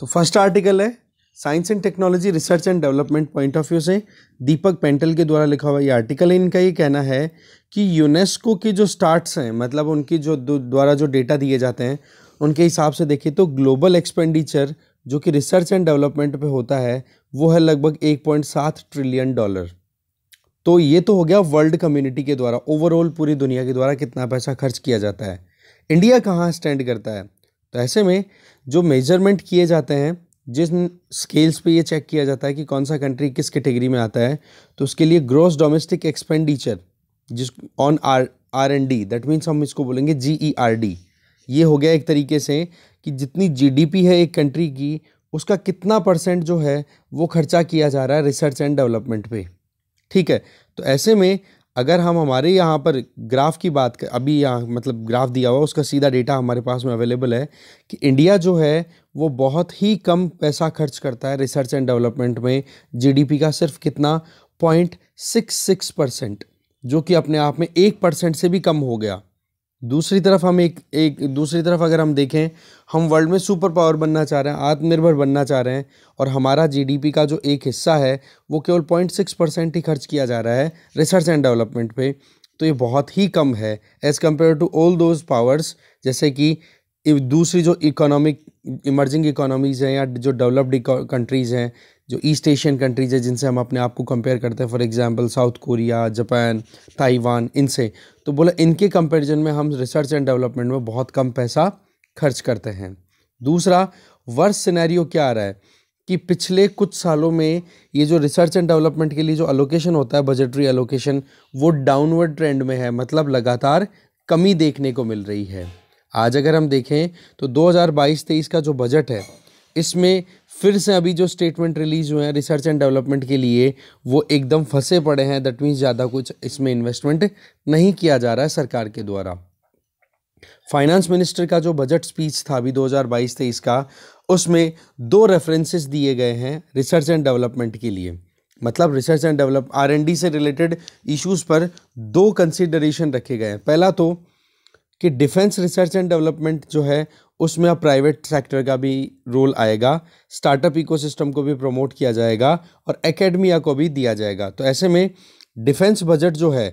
तो first article है science and technology research and development point of view से दीपक पेंटल के द्वारा लिखा हुआ ये आर्टिकल है इनका ये कहना है कि यूनेस्को के जो स्टार्ट्स हैं मतलब उनकी जो द्वारा जो डेटा दिए जाते हैं उनके हिसाब से देखिए तो ग्लोबल एक्सपेंडिचर जो कि रिसर्च एंड डेवलपमेंट पे होता है वो है लगभग एक पॉइंट सात ट्रिलियन डॉलर तो ये तो हो गया वर्ल्ड कम्युनिटी के द्वारा ओवरऑल पूरी दुनिया के द्वारा कितना पैसा खर्च किया जाता है इंडिया कहाँ स्टैंड करता है तो ऐसे में जो मेजरमेंट किए जाते हैं जिन स्केल्स पे ये चेक किया जाता है कि कौन सा कंट्री किस कैटेगरी में आता है तो उसके लिए ग्रॉस डोमेस्टिक एक्सपेंडिचर जिस on R R and D that means हम इसको बोलेंगे जी ई आर डी ये हो गया एक तरीके से कि जितनी जीडीपी है एक कंट्री की उसका कितना परसेंट जो है वो खर्चा किया जा रहा है रिसर्च एंड डेवलपमेंट पे ठीक है तो ऐसे में अगर हम हमारे यहाँ पर ग्राफ की बात कर अभी यहाँ मतलब ग्राफ दिया हुआ उसका सीधा डेटा हमारे पास में अवेलेबल है कि इंडिया जो है वो बहुत ही कम पैसा खर्च करता है रिसर्च एंड डेवलपमेंट में जीडीपी का सिर्फ कितना पॉइंट सिक्स सिक्स परसेंट जो कि अपने आप में एक परसेंट से भी कम हो गया दूसरी तरफ हम एक एक दूसरी तरफ अगर हम देखें हम वर्ल्ड में सुपर पावर बनना चाह रहे हैं आत्मनिर्भर बनना चाह रहे हैं और हमारा जीडीपी का जो एक हिस्सा है वो केवल पॉइंट सिक्स परसेंट ही खर्च किया जा रहा है रिसर्च एंड डेवलपमेंट पे तो ये बहुत ही कम है as compared to all those powers जैसे कि दूसरी जो इकोनॉमिक इमर्जिंग इकोनॉमीज़ हैं या जो डेवलप्ड कंट्रीज़ हैं जो ईस्ट एशियन कंट्रीज है जिनसे हम अपने आप को कंपेयर करते हैं for example South Korea Japan Taiwan इनसे तो बोला इनके कंपेरिजन में हम रिसर्च एंड डेवलपमेंट में बहुत कम पैसा खर्च करते हैं दूसरा वर्ष सिनेरियो क्या आ रहा है कि पिछले कुछ सालों में ये जो रिसर्च एंड डेवलपमेंट के लिए जो अलोकेशन होता है बजटरी अलोकेशन वो डाउनवर्ड ट्रेंड में है मतलब लगातार कमी देखने को मिल रही है आज अगर हम देखें तो 2022-23 का जो बजट है इसमें फिर से अभी जो स्टेटमेंट रिलीज हुए हैं रिसर्च एंड डेवलपमेंट के लिए वो एकदम फंसे पड़े हैं दैट मीन्स ज़्यादा कुछ इसमें इन्वेस्टमेंट नहीं किया जा रहा है सरकार के द्वारा फाइनेंस मिनिस्टर का जो बजट स्पीच था अभी 2022 हज़ार का उसमें दो रेफरेंसेस दिए गए हैं रिसर्च एंड डेवलपमेंट के लिए मतलब रिसर्च एंड डेवलप आर से रिलेटेड इश्यूज़ पर दो कंसिडरेशन रखे गए हैं पहला तो कि डिफेंस रिसर्च एंड डेवलपमेंट जो है उसमें अब प्राइवेट सेक्टर का भी रोल आएगा स्टार्टअप इकोसिस्टम को भी प्रमोट किया जाएगा और एकेडमिया को भी दिया जाएगा तो ऐसे में डिफेंस बजट जो है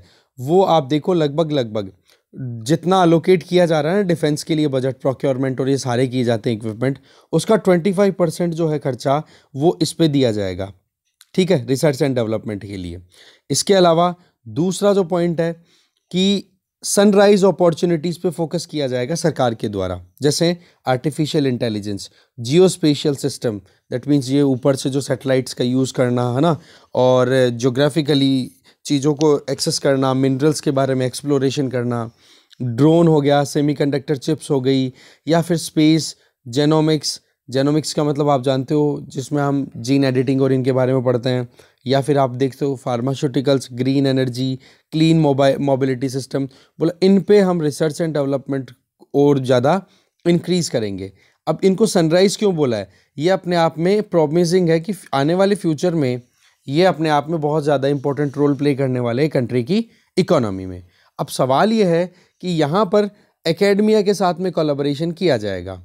वो आप देखो लगभग लगभग जितना अलोकेट किया जा रहा है ना डिफेंस के लिए बजट प्रोक्योरमेंट और ये सारे किए जाते हैं इक्विपमेंट उसका ट्वेंटी फाइव परसेंट जो है खर्चा वो इस पर दिया जाएगा ठीक है रिसर्च एंड डेवलपमेंट के लिए इसके अलावा दूसरा जो पॉइंट है कि सनराइज अपॉर्चुनिटीज़ पे फोकस किया जाएगा सरकार के द्वारा जैसे artificial intelligence geospatial system that means ये ऊपर से जो सैटेलाइट्स का यूज़ करना है ना और जोग्राफिकली चीज़ों को एक्सेस करना मिनरल्स के बारे में एक्सप्लोरेशन करना ड्रोन हो गया सेमीकंडक्टर चिप्स हो गई या फिर स्पेस जेनोमिक्स जेनोमिक्स का मतलब आप जानते हो जिसमें हम जीन एडिटिंग और इनके बारे में पढ़ते हैं या फिर आप देखते हो pharmaceuticals green energy clean mobile mobility system बोला इन पे हम रिसर्च एंड डेवलपमेंट और ज़्यादा इंक्रीज़ करेंगे अब इनको सनराइज़ क्यों बोला है ये अपने आप में प्रॉमिसिंग है कि आने वाले फ्यूचर में ये अपने आप में बहुत ज़्यादा इंपॉर्टेंट रोल प्ले करने वाले कंट्री की इकोनॉमी में अब सवाल ये है कि यहाँ पर एकेडमिया के साथ में कोलाबोरेशन किया जाएगा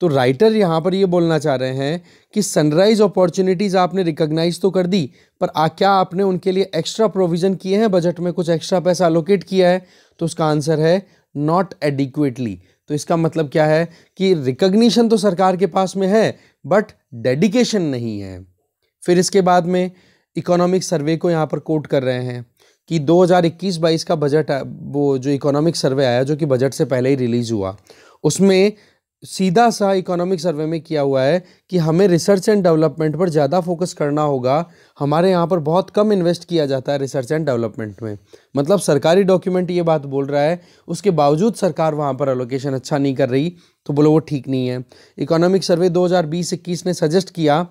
तो राइटर यहाँ पर ये बोलना चाह रहे हैं कि सनराइज अपॉर्चुनिटीज़ आपने रिकॉग्नाइज तो कर दी पर आ क्या आपने उनके लिए एक्स्ट्रा प्रोविज़न किए हैं बजट में कुछ एक्स्ट्रा पैसा अलोकेट किया है तो उसका आंसर है नॉट एडिक्वेटली तो इसका मतलब क्या है कि रिकग्निशन तो सरकार के पास में है बट डेडिकेशन नहीं है फिर इसके बाद में इकोनॉमिक सर्वे को यहाँ पर कोट कर रहे हैं कि 2021-22 का बजट वो जो इकोनॉमिक सर्वे आया जो कि बजट से पहले ही रिलीज़ हुआ उसमें सीधा सा इकोनॉमिक सर्वे में किया हुआ है कि हमें रिसर्च एंड डेवलपमेंट पर ज़्यादा फोकस करना होगा हमारे यहाँ पर बहुत कम इन्वेस्ट किया जाता है रिसर्च एंड डेवलपमेंट में मतलब सरकारी डॉक्यूमेंट ये बात बोल रहा है उसके बावजूद सरकार वहाँ पर अलोकेशन अच्छा नहीं कर रही तो बोलो वो ठीक नहीं है इकोनॉमिक सर्वे दो हज़ार ने सजेस्ट किया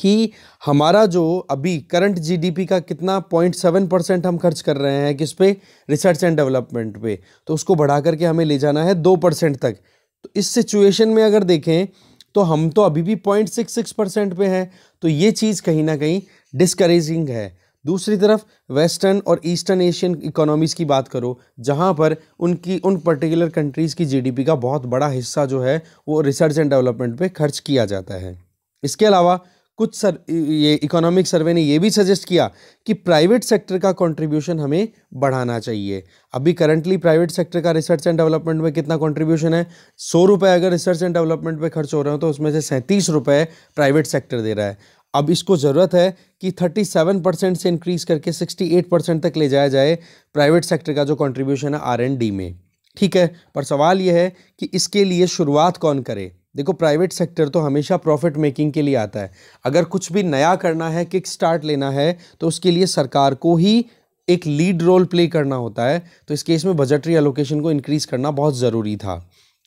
कि हमारा जो अभी करंट जीडीपी का कितना पॉइंट सेवन परसेंट हम खर्च कर रहे हैं किस पे रिसर्च एंड डेवलपमेंट पे तो उसको बढ़ा करके हमें ले जाना है दो परसेंट तक तो इस सिचुएशन में अगर देखें तो हम तो अभी भी पॉइंट सिक्स सिक्स परसेंट पे हैं तो ये चीज़ कहीं ना कहीं डिस्करेजिंग है दूसरी तरफ वेस्टर्न और ईस्टर्न एशियन इकोनॉमीज़ की बात करो जहाँ पर उनकी उन पर्टिकुलर कंट्रीज़ की जीडीपी का बहुत बड़ा हिस्सा जो है वो रिसर्च एंड डेवलपमेंट पे खर्च किया जाता है इसके अलावा कुछ सर ये इकोनॉमिक सर्वे ने ये भी सजेस्ट किया कि प्राइवेट सेक्टर का कंट्रीब्यूशन हमें बढ़ाना चाहिए अभी करंटली प्राइवेट सेक्टर का रिसर्च एंड डेवलपमेंट में कितना कंट्रीब्यूशन है सौ रुपये अगर रिसर्च एंड डेवलपमेंट पे खर्च हो रहे हो तो उसमें से सैंतीस रुपये प्राइवेट सेक्टर दे रहा है अब इसको ज़रूरत है कि सेवन परसेंट से इंक्रीज़ करके एट परसेंट तक ले जाया जाए प्राइवेट सेक्टर का जो कंट्रीब्यूशन है आर में ठीक है पर सवाल यह है कि इसके लिए शुरुआत कौन करे देखो प्राइवेट सेक्टर तो हमेशा प्रॉफिट मेकिंग के लिए आता है अगर कुछ भी नया करना है किक स्टार्ट लेना है तो उसके लिए सरकार को ही एक लीड रोल प्ले करना होता है तो इस केस में बजटरी एलोकेशन को इंक्रीज करना बहुत ज़रूरी था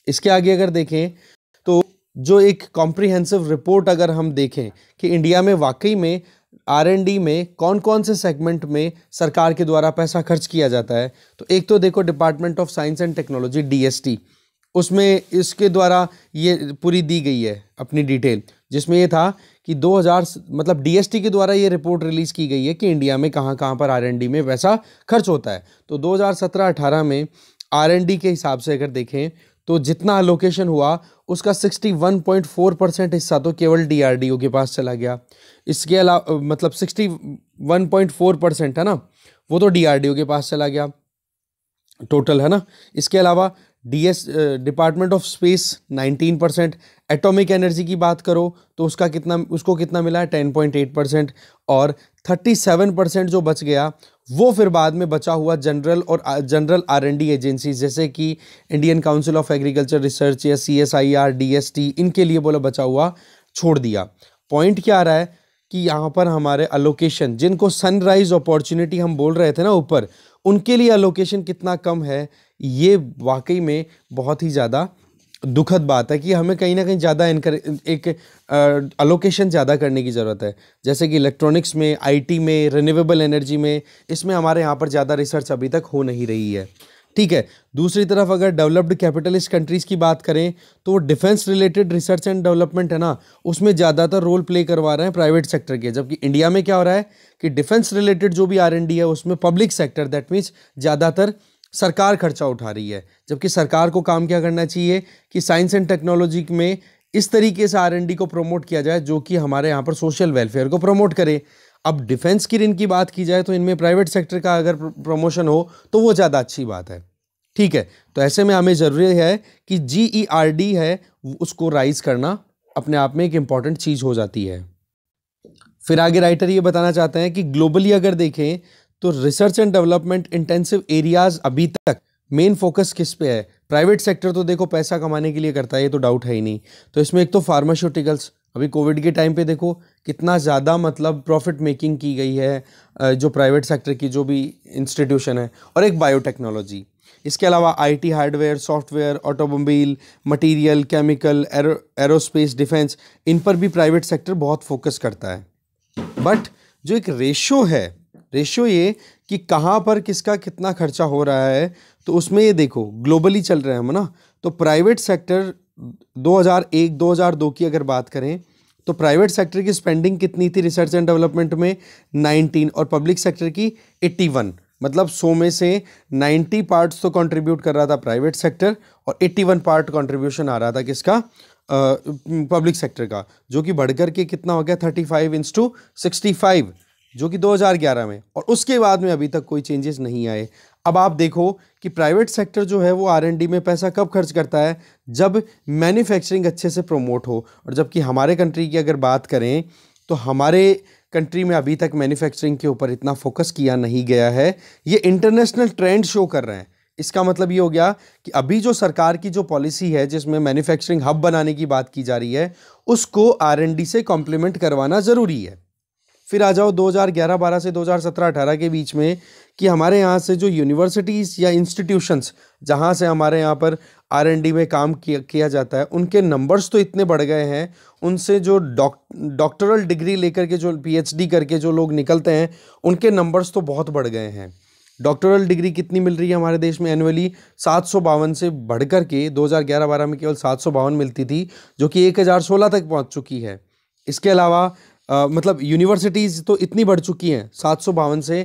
इसके आगे अगर देखें तो जो एक कॉम्प्रिहेंसिव रिपोर्ट अगर हम देखें कि इंडिया में वाकई में आरएनडी में कौन कौन से सेगमेंट में सरकार के द्वारा पैसा खर्च किया जाता है तो एक तो देखो department of science and technology DST उसमें इसके द्वारा ये पूरी दी गई है अपनी डिटेल जिसमें ये था कि 2000 मतलब डीएसटी के द्वारा ये रिपोर्ट रिलीज़ की गई है कि इंडिया में कहाँ कहाँ पर आरएनडी में पैसा खर्च होता है तो 2017-18 में आरएनडी के हिसाब से अगर देखें तो जितना अलोकेशन हुआ उसका 61.4 परसेंट हिस्सा तो केवल डीआरडीओ के पास चला गया इसके अलावा मतलब 61.4 परसेंट है ना वो तो डीआरडीओ के पास चला गया टोटल है ना इसके अलावा DS department of space 19 percent atomic energy की बात करो तो उसका कितना उसको कितना मिला है 10.8 परसेंट और 37 परसेंट जो बच गया वो फिर बाद में बचा हुआ जनरल और general R N D agency जैसे कि Indian Council of Agriculture Research या C S I R D S T इनके लिए बोला बचा हुआ छोड़ दिया पॉइंट क्या आ रहा है कि यहाँ पर हमारे अलोकेशन जिनको सनराइज अपॉर्चुनिटी हम बोल रहे थे ना ऊपर उनके लिए अलोकेशन कितना कम है ये वाकई में बहुत ही ज़्यादा दुखद बात है कि हमें कहीं ना कहीं ज़्यादा इनकर एक अलोकेशन ज़्यादा करने की ज़रूरत है जैसे कि इलेक्ट्रॉनिक्स में आईटी में रिन्यूएबल एनर्जी में इसमें हमारे यहाँ पर ज़्यादा रिसर्च अभी तक हो नहीं रही है ठीक है दूसरी तरफ अगर डेवलप्ड कैपिटलिस्ट कंट्रीज़ की बात करें तो defence related research and development है ना उसमें ज़्यादातर रोल प्ले करवा रहे हैं प्राइवेट सेक्टर के जबकि इंडिया में क्या हो रहा है कि डिफेंस रिलेटेड जो भी आर है उसमें पब्लिक सेक्टर दैट मीन्स ज़्यादातर सरकार खर्चा उठा रही है जबकि सरकार को काम क्या करना चाहिए कि साइंस एंड टेक्नोलॉजी में इस तरीके से आर को प्रमोट किया जाए जो कि हमारे यहाँ पर सोशल वेलफेयर को प्रमोट करे अब डिफेंस की ऋण की बात की जाए तो इनमें प्राइवेट सेक्टर का अगर प्रमोशन हो तो वो ज़्यादा अच्छी बात है ठीक है तो ऐसे में हमें ज़रूरी है कि जी ई आर डी है उसको राइज करना अपने आप में एक इम्पॉर्टेंट चीज़ हो जाती है फिर आगे राइटर ये बताना चाहते हैं कि ग्लोबली अगर देखें तो research and development intensive areas अभी तक मेन फोकस किस पे है प्राइवेट सेक्टर तो देखो पैसा कमाने के लिए करता है ये तो डाउट है ही नहीं तो इसमें एक तो फार्मास्यूटिकल्स अभी कोविड के टाइम पे देखो कितना ज़्यादा मतलब प्रॉफिट मेकिंग की गई है जो प्राइवेट सेक्टर की जो भी इंस्टीट्यूशन है और एक बायोटेक्नोलॉजी इसके अलावा IT hardware software automobile material chemical aerospace defence इन पर भी प्राइवेट सेक्टर बहुत फोकस करता है बट जो एक रेशो है रेशियो ये कि कहाँ पर किसका कितना खर्चा हो रहा है तो उसमें ये देखो ग्लोबली चल रहे हैं हम ना तो प्राइवेट सेक्टर 2001 2002 की अगर बात करें तो प्राइवेट सेक्टर की स्पेंडिंग कितनी थी रिसर्च एंड डेवलपमेंट में 19 और पब्लिक सेक्टर की 81 मतलब 100 में से 90 पार्ट्स तो कंट्रीब्यूट कर रहा था प्राइवेट सेक्टर और 81 पार्ट कंट्रीब्यूशन आ रहा था किसका पब्लिक uh, सेक्टर का जो कि बढ़कर के कितना हो गया 35 फाइव इंस टू सिक्सटी फाइव जो कि 2011 में और उसके बाद में अभी तक कोई चेंजेस नहीं आए अब आप देखो कि प्राइवेट सेक्टर जो है वो आर में पैसा कब खर्च करता है जब मैन्युफैक्चरिंग अच्छे से प्रमोट हो और जबकि हमारे कंट्री की अगर बात करें तो हमारे कंट्री में अभी तक मैन्युफैक्चरिंग के ऊपर इतना फोकस किया नहीं गया है ये इंटरनेशनल ट्रेंड शो कर रहे हैं इसका मतलब ये हो गया कि अभी जो सरकार की जो पॉलिसी है जिसमें मैन्युफैक्चरिंग हब बनाने की बात की जा रही है उसको आर से कॉम्प्लीमेंट करवाना ज़रूरी है फिर आ जाओ 2011-12 से 2017-18 के बीच में कि हमारे यहाँ से जो यूनिवर्सिटीज़ या इंस्टीट्यूशंस जहाँ से हमारे यहाँ पर आर एन डी में काम किया किया जाता है उनके नंबर्स तो इतने बढ़ गए हैं उनसे जो डॉक डॉक्टरल डिग्री लेकर के जो पीएचडी करके जो लोग निकलते हैं उनके नंबर्स तो बहुत बढ़ गए हैं डॉक्टरल डिग्री कितनी मिल रही है हमारे देश में एनुअली सात सौ बावन से कर के दो हज़ार ग्यारह बारह में केवल सात सौ बावन मिलती थी जो कि एक हज़ार सोलह तक पहुँच चुकी है इसके अलावा आ, मतलब यूनिवर्सिटीज़ तो इतनी बढ़ चुकी हैं सात सौ बावन से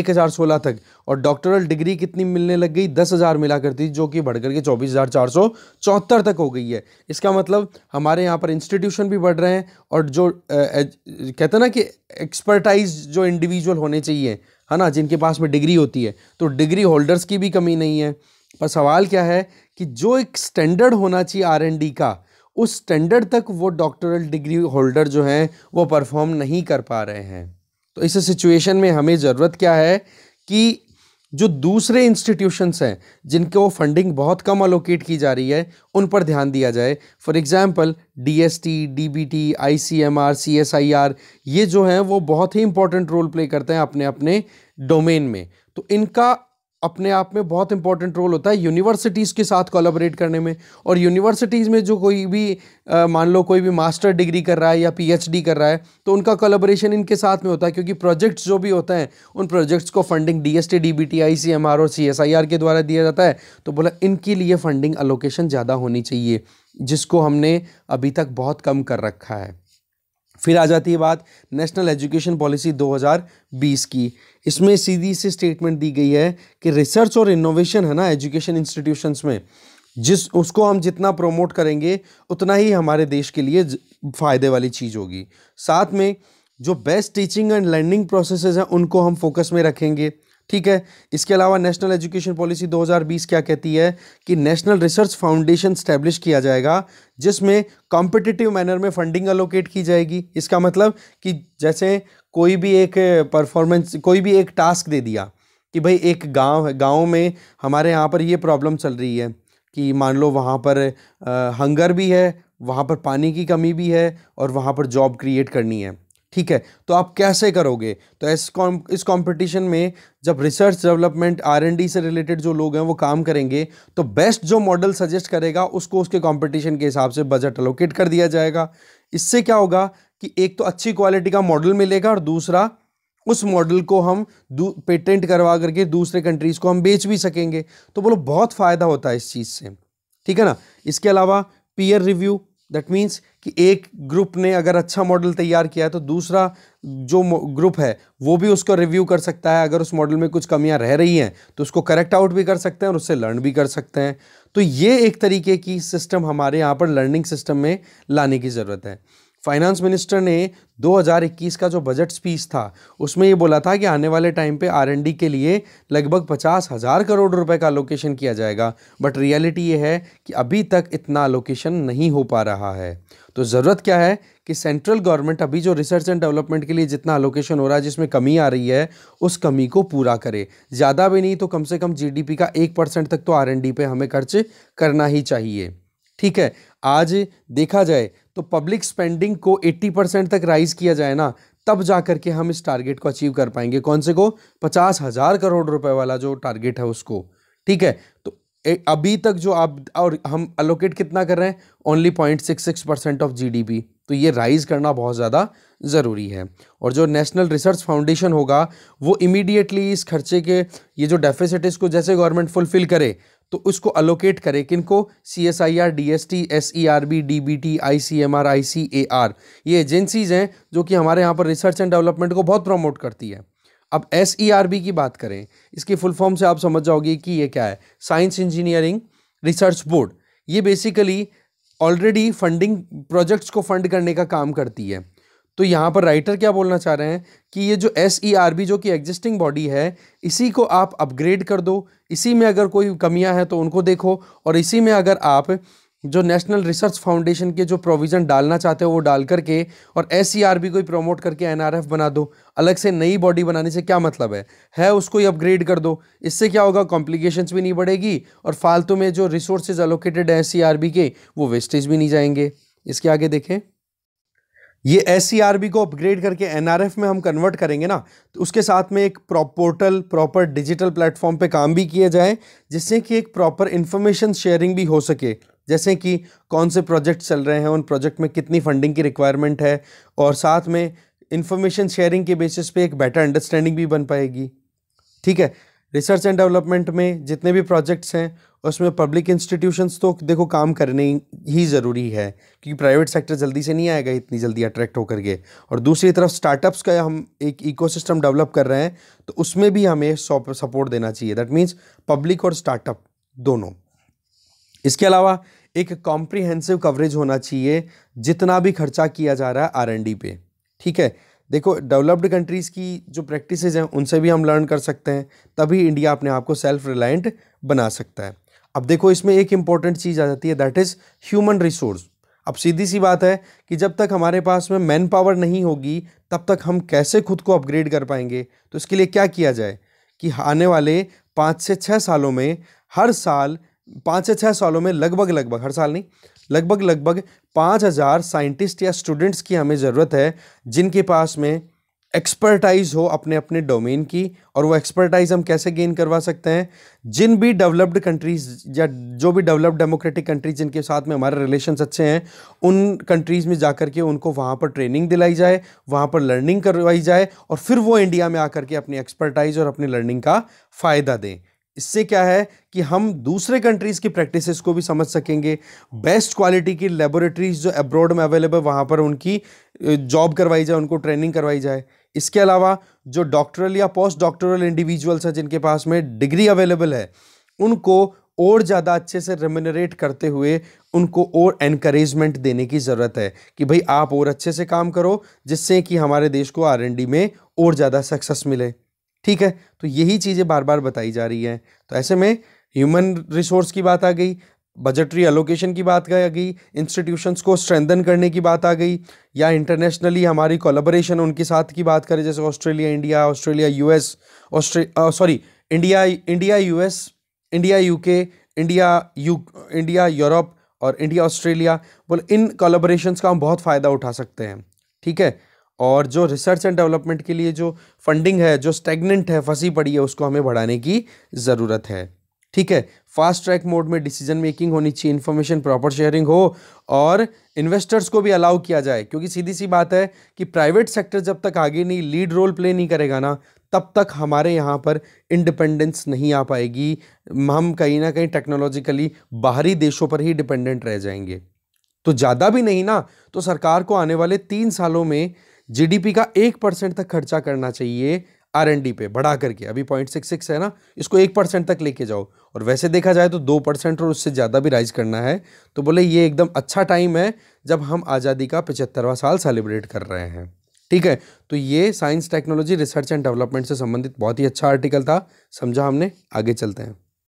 एक हज़ार सोलह तक और डॉक्टरल डिग्री कितनी मिलने लग गई दस हज़ार मिला करती जो कि बढ़कर के चौबीस हज़ार चार सौ चौहत्तर तक हो गई है इसका मतलब हमारे यहाँ पर इंस्टीट्यूशन भी बढ़ रहे हैं और जो एज, कहते ना कि एक्सपर्टाइज जो इंडिविजुअल होने चाहिए है ना जिनके पास में डिग्री होती है तो डिग्री होल्डर्स की भी कमी नहीं है पर सवाल क्या है कि जो एक स्टैंडर्ड होना चाहिए आर का उस स्टैंडर्ड तक वो डॉक्टरल डिग्री होल्डर जो हैं वो परफॉर्म नहीं कर पा रहे हैं तो इस सिचुएशन में हमें ज़रूरत क्या है कि जो दूसरे इंस्टीट्यूशंस हैं जिनके वो फंडिंग बहुत कम अलोकेट की जा रही है उन पर ध्यान दिया जाए for example D S T D B T I C M R C S I R ये जो हैं वो बहुत ही इंपॉर्टेंट रोल प्ले करते हैं अपने अपने डोमेन में तो इनका अपने आप में बहुत इंपॉर्टेंट रोल होता है यूनिवर्सिटीज़ के साथ कोलाबरेट करने में और यूनिवर्सिटीज़ में जो कोई भी मान लो कोई भी मास्टर डिग्री कर रहा है या पीएचडी कर रहा है तो उनका कोलाबरेशन इनके साथ में होता है क्योंकि प्रोजेक्ट्स जो भी होते हैं उन प्रोजेक्ट्स को funding D S T D B T I C M R और सी एस आई आर के द्वारा दिया जाता है तो बोला इनके लिए फ़ंडिंग अलोकेशन ज़्यादा होनी चाहिए जिसको हमने अभी तक बहुत कम कर रखा है फिर आ जाती है बात नेशनल एजुकेशन पॉलिसी 2020 की इसमें सीधी सी स्टेटमेंट दी गई है कि रिसर्च और इनोवेशन है ना एजुकेशन इंस्टीट्यूशंस में जिस उसको हम जितना प्रमोट करेंगे उतना ही हमारे देश के लिए फ़ायदे वाली चीज़ होगी साथ में जो best teaching and learning processes हैं उनको हम फोकस में रखेंगे ठीक है इसके अलावा नेशनल एजुकेशन पॉलिसी 2020 क्या कहती है कि नेशनल रिसर्च फाउंडेशन स्टैब्लिश किया जाएगा जिसमें कॉम्पिटिटिव मैनर में फंडिंग अलोकेट की जाएगी इसका मतलब कि जैसे कोई भी एक परफॉर्मेंस कोई भी एक टास्क दे दिया कि भाई एक गांव है गाँव में हमारे यहाँ पर ये प्रॉब्लम चल रही है कि मान लो वहाँ पर हंगर भी है वहाँ पर पानी की कमी भी है और वहाँ पर जॉब क्रिएट करनी है ठीक है तो आप कैसे करोगे तो इस कॉम इस कॉम्पिटिशन में जब रिसर्च डेवलपमेंट आर डी से रिलेटेड जो लोग हैं वो काम करेंगे तो बेस्ट जो मॉडल सजेस्ट करेगा उसको उसके कॉम्पिटिशन के हिसाब से बजट अलोकेट कर दिया जाएगा इससे क्या होगा कि एक तो अच्छी क्वालिटी का मॉडल मिलेगा और दूसरा उस मॉडल को हम पेटेंट करवा करके दूसरे कंट्रीज़ को हम बेच भी सकेंगे तो बोलो बहुत फ़ायदा होता है इस चीज़ से ठीक है ना इसके अलावा पीयर रिव्यू दैट मीन्स कि एक ग्रुप ने अगर अच्छा मॉडल तैयार किया है तो दूसरा जो ग्रुप है वो भी उसको रिव्यू कर सकता है अगर उस मॉडल में कुछ कमियां रह रही हैं तो उसको करेक्ट आउट भी कर सकते हैं और उससे लर्न भी कर सकते हैं तो ये एक तरीके की सिस्टम हमारे यहाँ पर लर्निंग सिस्टम में लाने की ज़रूरत है फाइनेंस मिनिस्टर ने 2021 का जो बजट स्पीच था उसमें ये बोला था कि आने वाले टाइम पे आरएनडी के लिए लगभग पचास हज़ार करोड़ रुपए का लोकेशन किया जाएगा बट रियलिटी ये है कि अभी तक इतना लोकेशन नहीं हो पा रहा है तो ज़रूरत क्या है कि सेंट्रल गवर्नमेंट अभी जो रिसर्च एंड डेवलपमेंट के लिए जितना अलोकेशन हो रहा है जिसमें कमी आ रही है उस कमी को पूरा करे ज़्यादा भी नहीं तो कम से कम जी का एक परसेंट तक तो आर पे हमें खर्च करना ही चाहिए ठीक है आज देखा जाए तो पब्लिक स्पेंडिंग को 80 परसेंट तक राइज किया जाए ना तब जा करके हम इस टारगेट को अचीव कर पाएंगे कौन से को पचास हज़ार करोड़ रुपए वाला जो टारगेट है उसको ठीक है तो ए, अभी तक जो आप और हम अलोकेट कितना कर रहे हैं only point six six percent of GDP तो ये राइज करना बहुत ज़्यादा ज़रूरी है और जो नेशनल रिसर्च फाउंडेशन होगा वो इमीडिएटली इस खर्चे के ये जो डेफिसिट इसको जैसे गवर्नमेंट फुलफिल करे तो उसको अलोकेट करें किन को C S I R D S T S E R B D B T I C M R I C A R ये एजेंसीज़ हैं जो कि हमारे यहाँ पर रिसर्च एंड डेवलपमेंट को बहुत प्रमोट करती है अब एस ई आर बी की बात करें इसकी फुल फॉर्म से आप समझ जाओगे कि ये क्या है साइंस इंजीनियरिंग रिसर्च बोर्ड ये बेसिकली ऑलरेडी फंडिंग प्रोजेक्ट्स को फंड करने का काम करती है तो यहाँ पर राइटर क्या बोलना चाह रहे हैं कि ये जो एस ई आर बी जो कि एग्जिस्टिंग बॉडी है इसी को आप अपग्रेड कर दो इसी में अगर कोई कमियाँ हैं तो उनको देखो और इसी में अगर आप जो नेशनल रिसर्च फाउंडेशन के जो प्रोविज़न डालना चाहते हो वो डाल करके और एस सी आर बी को ही प्रमोट करके एन आर एफ बना दो अलग से नई बॉडी बनाने से क्या मतलब है है उसको ही अपग्रेड कर दो इससे क्या होगा कॉम्प्लिकेशंस भी नहीं बढ़ेगी और फालतू में जो रिसोर्सेज एलोकेटेड है एस सी आर बी के वो वेस्टेज भी नहीं जाएंगे इसके आगे देखें ये एस को अपग्रेड करके एन में हम कन्वर्ट करेंगे ना तो उसके साथ में एक पोर्टल प्रॉपर डिजिटल प्लेटफॉर्म पे काम भी किया जाए जिससे कि एक प्रॉपर इन्फॉर्मेशन शेयरिंग भी हो सके जैसे कि कौन से प्रोजेक्ट चल रहे हैं उन प्रोजेक्ट में कितनी फंडिंग की रिक्वायरमेंट है और साथ में इन्फॉर्मेशन शेयरिंग के बेसिस पे एक बेटर अंडरस्टैंडिंग भी बन पाएगी ठीक है रिसर्च एंड डेवलपमेंट में जितने भी प्रोजेक्ट्स हैं उसमें पब्लिक इंस्टीट्यूशंस तो देखो काम करने ही ज़रूरी है क्योंकि प्राइवेट सेक्टर जल्दी से नहीं आएगा इतनी जल्दी अट्रैक्ट होकर के और दूसरी तरफ स्टार्टअप्स का हम एक इकोसिस्टम डेवलप कर रहे हैं तो उसमें भी हमें सपोर्ट देना चाहिए दैट मीन्स पब्लिक और स्टार्टअप दोनों इसके अलावा एक कॉम्प्रिहेंसिव कवरेज होना चाहिए जितना भी खर्चा किया जा रहा है आर पे ठीक है देखो डेवलप्ड कंट्रीज़ की जो प्रैक्टिसेज हैं उनसे भी हम लर्न कर सकते हैं तभी इंडिया अपने आप को सेल्फ रिलायंट बना सकता है अब देखो इसमें एक इम्पॉर्टेंट चीज़ आ जाती है दैट इज़ ह्यूमन रिसोर्स अब सीधी सी बात है कि जब तक हमारे पास में मैन पावर नहीं होगी तब तक हम कैसे खुद को अपग्रेड कर पाएंगे तो इसके लिए क्या किया जाए कि आने वाले पाँच से छः सालों में हर साल पाँच से छः सालों में लगभग लगभग हर साल नहीं लगभग लगभग पाँच हज़ार साइंटिस्ट या स्टूडेंट्स की हमें ज़रूरत है जिनके पास में एक्सपर्टाइज हो अपने अपने डोमेन की और वो एक्सपर्टाइज हम कैसे गेन करवा सकते हैं जिन भी डेवलप्ड कंट्रीज या जो भी डेवलप्ड डेमोक्रेटिक कंट्रीज जिनके साथ में हमारे रिलेशन अच्छे हैं उन कंट्रीज़ में जा के उनको वहाँ पर ट्रेनिंग दिलाई जाए वहाँ पर लर्निंग करवाई जाए और फिर वो इंडिया में आकर के अपनी एक्सपर्टाइज और अपनी लर्निंग का फ़ायदा दें इससे क्या है कि हम दूसरे कंट्रीज़ की प्रैक्टिसेस को भी समझ सकेंगे बेस्ट क्वालिटी की लेबोरेटरीज जो अब्रॉड में अवेलेबल वहाँ पर उनकी जॉब करवाई जाए उनको ट्रेनिंग करवाई जाए इसके अलावा जो डॉक्टरल या पोस्ट डॉक्टरल इंडिविजुअल्स हैं जिनके पास में डिग्री अवेलेबल है उनको और ज़्यादा अच्छे से रेमिनरेट करते हुए उनको और एनकरेजमेंट देने की ज़रूरत है कि भाई आप और अच्छे से काम करो जिससे कि हमारे देश को आर में और ज़्यादा सक्सेस मिले ठीक है तो यही चीज़ें बार बार बताई जा रही हैं तो ऐसे में ह्यूमन रिसोर्स की बात आ गई बजटरी एलोकेशन की बात आ गई इंस्टीट्यूशंस को स्ट्रेंथन करने की बात आ गई या इंटरनेशनली हमारी कोलाबोरेशन उनके साथ की बात करें जैसे Australia India Australia US Austra sorry India India US India UK India U India Europe और इंडिया ऑस्ट्रेलिया बोले इन कोलाबोरेशंस का हम बहुत फ़ायदा उठा सकते हैं ठीक है और जो रिसर्च एंड डेवलपमेंट के लिए जो फंडिंग है जो स्टेगनेंट है फंसी पड़ी है उसको हमें बढ़ाने की ज़रूरत है ठीक है फास्ट ट्रैक मोड में डिसीजन मेकिंग होनी चाहिए इन्फॉर्मेशन प्रॉपर शेयरिंग हो और इन्वेस्टर्स को भी अलाउ किया जाए क्योंकि सीधी सी बात है कि प्राइवेट सेक्टर जब तक आगे नहीं लीड रोल प्ले नहीं करेगा ना तब तक हमारे यहाँ पर इंडिपेंडेंस नहीं आ पाएगी हम कहीं ना कहीं टेक्नोलॉजिकली बाहरी देशों पर ही डिपेंडेंट रह जाएंगे तो ज़्यादा भी नहीं ना तो सरकार को आने वाले तीन सालों में जीडीपी का एक परसेंट तक खर्चा करना चाहिए आरएनडी पे बढ़ा करके अभी पॉइंट सिक्स सिक्स है ना इसको एक परसेंट तक लेके जाओ और वैसे देखा जाए तो दो परसेंट और उससे ज़्यादा भी राइज करना है तो बोले ये एकदम अच्छा टाइम है जब हम आज़ादी का पचहत्तरवा साल सेलिब्रेट कर रहे हैं ठीक है तो ये science technology research and development से संबंधित बहुत ही अच्छा आर्टिकल था समझा हमने आगे चलते हैं